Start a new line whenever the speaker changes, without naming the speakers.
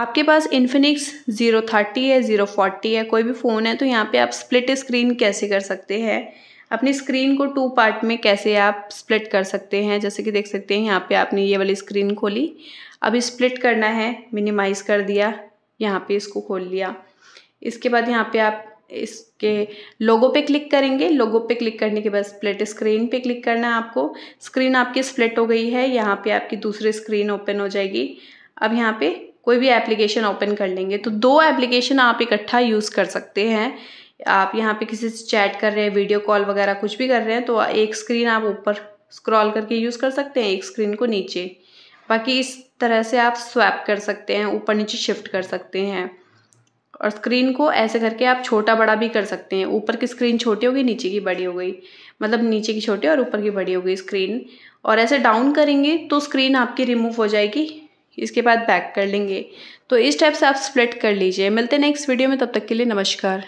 आपके पास Infinix zero thirty है ज़ीरो फोर्टी है कोई भी फ़ोन है तो यहाँ पे आप स्प्लिट स्क्रीन कैसे कर सकते हैं अपनी स्क्रीन को टू पार्ट में कैसे आप स्प्लिट कर सकते हैं जैसे कि देख सकते हैं यहाँ पे आपने ये वाली स्क्रीन खोली अब स्प्लिट करना है मिनिमाइज़ कर दिया यहाँ पे इसको खोल लिया इसके बाद यहाँ पे आप इसके लोगो पे क्लिक करेंगे लोगो पे क्लिक करने के बाद स्प्लिट स्क्रीन पे क्लिक करना है आपको स्क्रीन आपकी स्प्लिट हो गई है यहाँ पे आपकी दूसरी स्क्रीन ओपन हो जाएगी अब यहाँ पे कोई भी एप्लीकेशन ओपन कर लेंगे तो दो एप्लीकेशन आप इकट्ठा यूज़ कर सकते हैं आप यहाँ पे किसी से चैट कर रहे हैं वीडियो कॉल वगैरह कुछ भी कर रहे हैं तो एक स्क्रीन आप ऊपर स्क्रॉल करके यूज़ कर सकते हैं एक स्क्रीन को नीचे बाकी इस तरह से आप स्वैप कर सकते हैं ऊपर नीचे शिफ्ट कर सकते हैं और स्क्रीन को ऐसे करके आप छोटा बड़ा भी कर सकते हैं ऊपर की स्क्रीन छोटी होगी नीचे की बड़ी हो गई मतलब नीचे की छोटी और ऊपर की बड़ी हो गई स्क्रीन और ऐसे डाउन करेंगे तो स्क्रीन आपकी रिमूव हो जाएगी इसके बाद बैक कर लेंगे तो इस टाइप से आप स्प्लिट कर लीजिए मिलते हैं नेक्स्ट वीडियो में तब तक के लिए नमस्कार